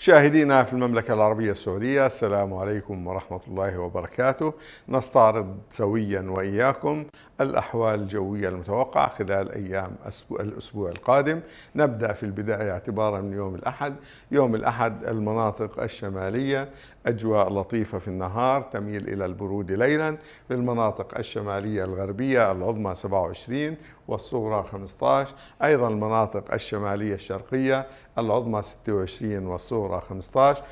مشاهدينا في المملكة العربية السعودية السلام عليكم ورحمة الله وبركاته نستعرض سويا وإياكم الأحوال الجوية المتوقعة خلال أيام الأسبوع القادم نبدأ في البداية اعتبارا من يوم الأحد يوم الأحد المناطق الشمالية أجواء لطيفة في النهار تميل إلى البرود ليلا في المناطق الشمالية الغربية العظمى 27 والصغرى 15 أيضا المناطق الشمالية الشرقية العظمى 26 والصغرى القرى 15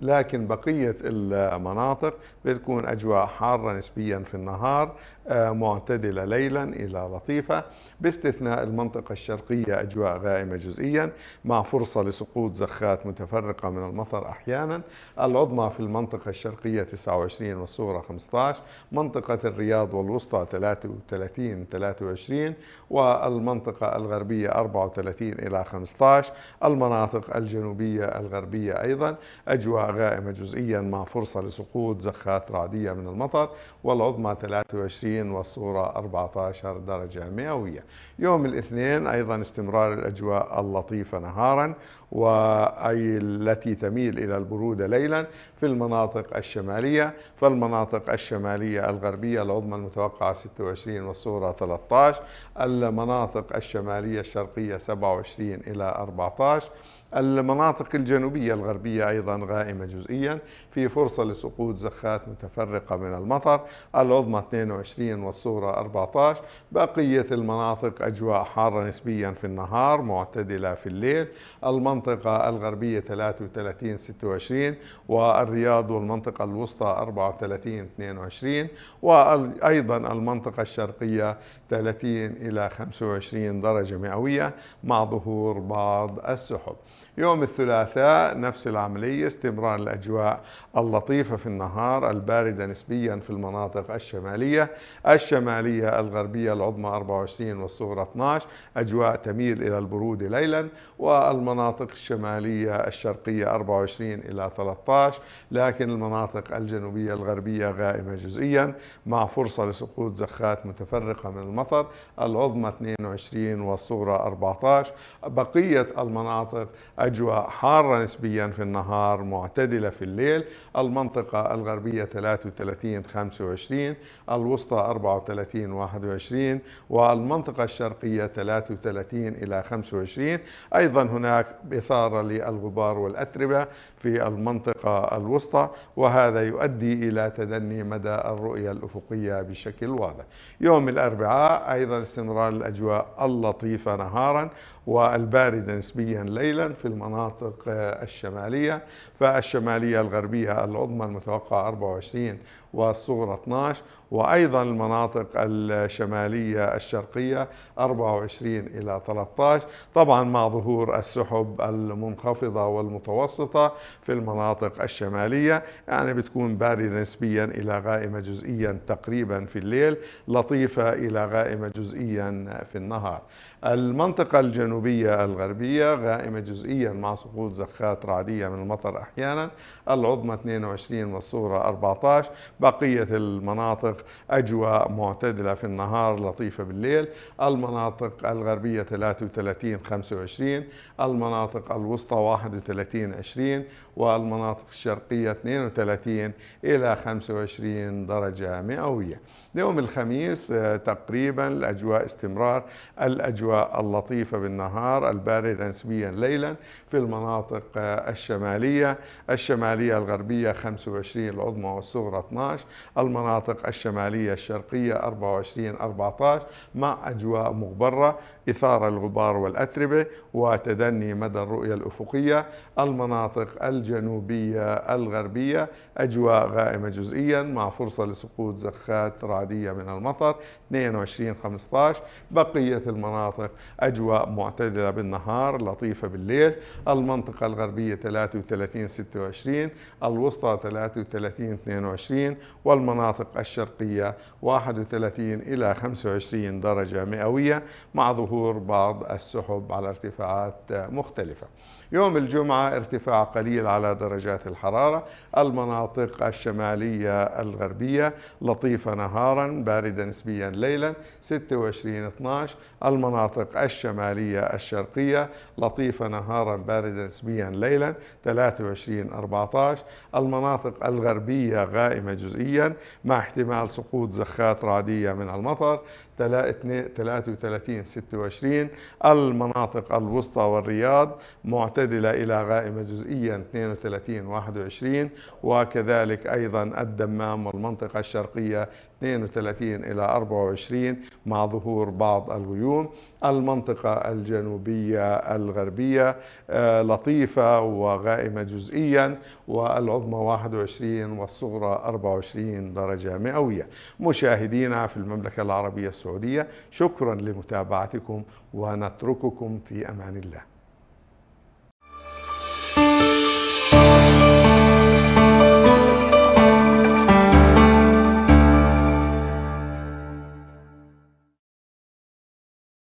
لكن بقية المناطق بتكون أجواء حارة نسبيا في النهار آه، معتدلة ليلا إلى لطيفة باستثناء المنطقة الشرقية أجواء غائمة جزئيا مع فرصة لسقوط زخات متفرقة من المطر أحيانا العظمى في المنطقة الشرقية 29 والصغرى 15 منطقة الرياض والوسطى 33 23 والمنطقة الغربية 34 إلى 15 المناطق الجنوبية الغربية الغربية أيضا أجواء غائمة جزئيا مع فرصة لسقوط زخات رعدية من المطر والعظمى 23 والصورة 14 درجة مئوية يوم الاثنين أيضا استمرار الأجواء اللطيفة نهارا وأي التي تميل إلى البرودة ليلا في المناطق الشمالية فالمناطق الشمالية الغربية العظمى المتوقعة 26 والصورة 13 المناطق الشمالية الشرقية 27 إلى 14 المناطق الجنوبية الغربية أيضا غائمة جزئيا في فرصة لسقوط زخات متفرقة من المطر العظمى 22 والصغرى 14 بقية المناطق أجواء حارة نسبيا في النهار معتدلة في الليل المنطقة الغربية 33 26 والرياض والمنطقة الوسطى 34 22 وأيضا المنطقة الشرقية 30 إلى 25 درجة مئوية مع ظهور بعض السحب يوم الثلاثاء نفس العملية استمرار الأجواء اللطيفة في النهار الباردة نسبيا في المناطق الشمالية الشمالية الغربية العظمى 24 والصغرى 12 أجواء تميل إلى البرودة ليلا والمناطق الشمالية الشرقية 24 إلى 13 لكن المناطق الجنوبية الغربية غائمة جزئيا مع فرصة لسقوط زخات متفرقة من المطر مطر العظمى 22 والصغرى 14 بقية المناطق أجواء حارة نسبيا في النهار معتدلة في الليل المنطقة الغربية 33 25 الوسطى 34 21 والمنطقة الشرقية 33 إلى 25 أيضا هناك إثارة للغبار والأتربة في المنطقة الوسطى وهذا يؤدي إلى تدني مدى الرؤية الأفقية بشكل واضح يوم الأربعاء وأيضا استمرار الأجواء اللطيفة نهارا والباردة نسبيا ليلا في المناطق الشمالية فالشمالية الغربية العظمى المتوقعة 24 والصغرى 12 وأيضا المناطق الشمالية الشرقية 24 إلى 13 طبعا مع ظهور السحب المنخفضة والمتوسطة في المناطق الشمالية يعني بتكون باردة نسبيا إلى غائمة جزئيا تقريبا في الليل لطيفة إلى غائمة جزئيا في النهار المنطقة الجنوبية الغربية غائمة جزئيا مع سقوط زخات رعدية من المطر أحيانا العظمى 22 والصغرى 14 بقية المناطق أجواء معتدلة في النهار لطيفة بالليل المناطق الغربية 33 25 المناطق الوسطى 31 20 والمناطق الشرقية 32 إلى 25 درجة مئوية يوم الخميس تقريبا قريبا الأجواء استمرار الأجواء اللطيفة بالنهار الباردة نسبيا ليلا في المناطق آه، الشمالية الشمالية الغربية 25 العظمى والصغرى 12 المناطق الشمالية الشرقية 24 14 مع أجواء مغبرة إثارة الغبار والأتربة وتدني مدى الرؤية الأفقية المناطق الجنوبية الغربية أجواء غائمة جزئيا مع فرصة لسقوط زخات رعدية من المطر 22 20 15 بقية المناطق أجواء معتدلة بالنهار لطيفة بالليل المنطقة الغربية 33 26 الوسطى 33 22 والمناطق الشرقية 31 إلى 25 درجة مئوية مع ظهور بعض السحب على ارتفاعات مختلفة يوم الجمعة ارتفاع قليل على درجات الحرارة المناطق الشمالية الغربية لطيفة نهارا باردة نسبيا ليلا 26 12 المناطق الشمالية الشرقية لطيفة نهارا باردا نسبيا ليلا 23 14 المناطق الغربية غائمة جزئيا مع احتمال سقوط زخات رعدية من المطر 33 26 المناطق الوسطى والرياض معتدلة إلى غائمة جزئيا 32 21 وكذلك أيضا الدمام والمنطقة الشرقية 32 إلى 24 مع ظهور بعض الغيوم المنطقة الجنوبية الغربية آه، لطيفة وغائمة جزئيا والعظمى 21 والصغرى 24 درجة مئوية مشاهدينا في المملكة العربية السعودية شكرا لمتابعتكم ونترككم في أمان الله